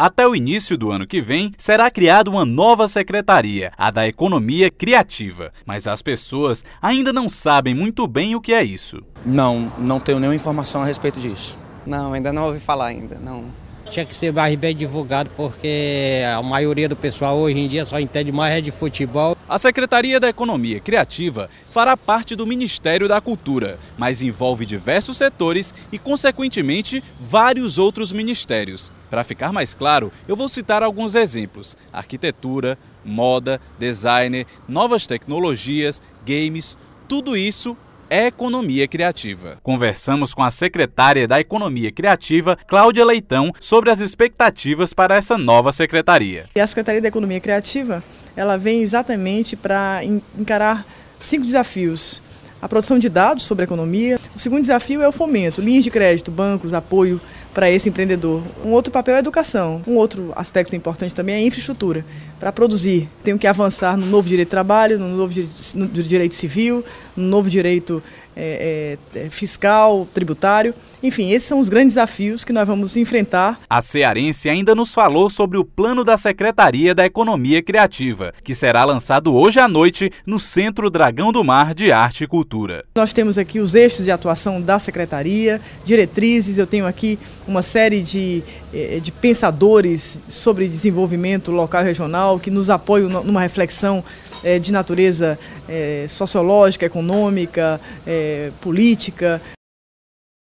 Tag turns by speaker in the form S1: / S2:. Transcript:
S1: Até o início do ano que vem, será criada uma nova secretaria, a da Economia Criativa. Mas as pessoas ainda não sabem muito bem o que é isso. Não, não tenho nenhuma informação a respeito disso.
S2: Não, ainda não ouvi falar ainda, não tinha que ser mais bem divulgado, porque a maioria do pessoal hoje em dia só entende mais é de futebol.
S1: A Secretaria da Economia Criativa fará parte do Ministério da Cultura, mas envolve diversos setores e, consequentemente, vários outros ministérios. Para ficar mais claro, eu vou citar alguns exemplos: arquitetura, moda, designer, novas tecnologias, games, tudo isso economia criativa. Conversamos com a secretária da Economia Criativa, Cláudia Leitão, sobre as expectativas para essa nova secretaria.
S2: E a Secretaria da Economia Criativa, ela vem exatamente para encarar cinco desafios a produção de dados sobre a economia. O segundo desafio é o fomento, linhas de crédito, bancos, apoio para esse empreendedor. Um outro papel é a educação. Um outro aspecto importante também é a infraestrutura. Para produzir, tenho que avançar no novo direito de trabalho, no novo direito civil, no novo direito é, é, é, fiscal, tributário. Enfim, esses são os grandes desafios que nós vamos enfrentar.
S1: A cearense ainda nos falou sobre o plano da Secretaria da Economia Criativa, que será lançado hoje à noite no Centro Dragão do Mar de Arte e Cultura.
S2: Nós temos aqui os eixos de atuação da Secretaria, diretrizes, eu tenho aqui uma série de, eh, eh, de pensadores sobre desenvolvimento local e regional que nos apoiam numa reflexão eh, de natureza sociológica, econômica, política.